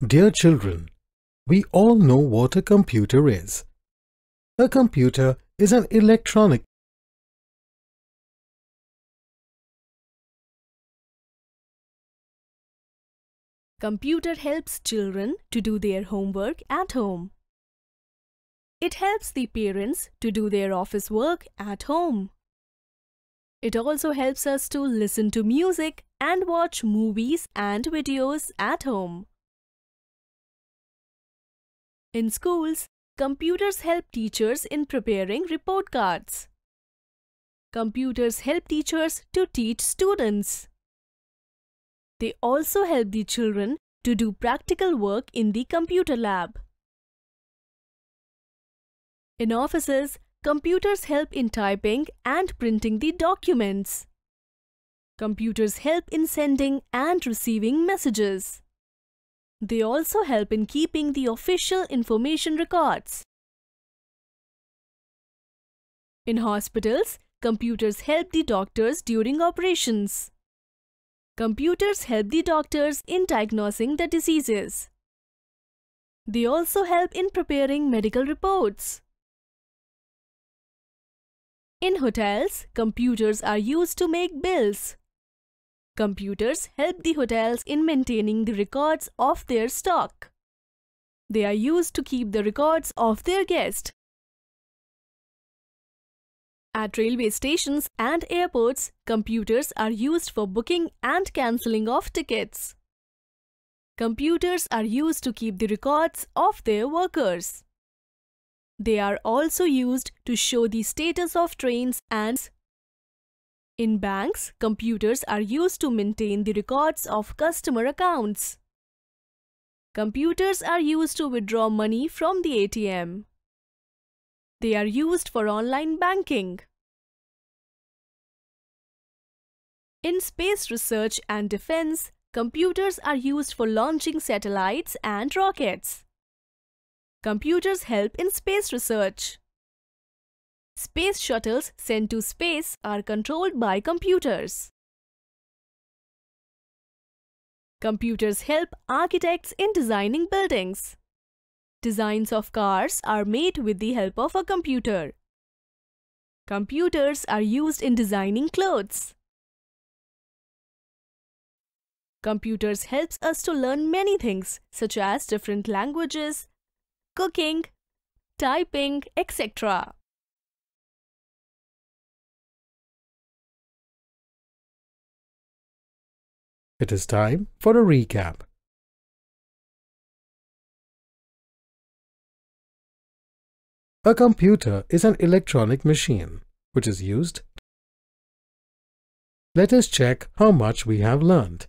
Dear children, we all know what a computer is. A computer is an electronic Computer helps children to do their homework at home. It helps the parents to do their office work at home. It also helps us to listen to music and watch movies and videos at home. In schools, computers help teachers in preparing report cards. Computers help teachers to teach students. They also help the children to do practical work in the computer lab. In offices, computers help in typing and printing the documents. Computers help in sending and receiving messages. They also help in keeping the official information records. In hospitals, computers help the doctors during operations. Computers help the doctors in diagnosing the diseases. They also help in preparing medical reports. In hotels, computers are used to make bills. Computers help the hotels in maintaining the records of their stock. They are used to keep the records of their guests. At railway stations and airports, computers are used for booking and cancelling of tickets. Computers are used to keep the records of their workers. They are also used to show the status of trains and in banks, computers are used to maintain the records of customer accounts. Computers are used to withdraw money from the ATM. They are used for online banking. In space research and defense, computers are used for launching satellites and rockets. Computers help in space research. Space shuttles sent to space are controlled by computers. Computers help architects in designing buildings. Designs of cars are made with the help of a computer. Computers are used in designing clothes. Computers helps us to learn many things such as different languages, cooking, typing, etc. It is time for a recap. A computer is an electronic machine which is used. Let us check how much we have learned.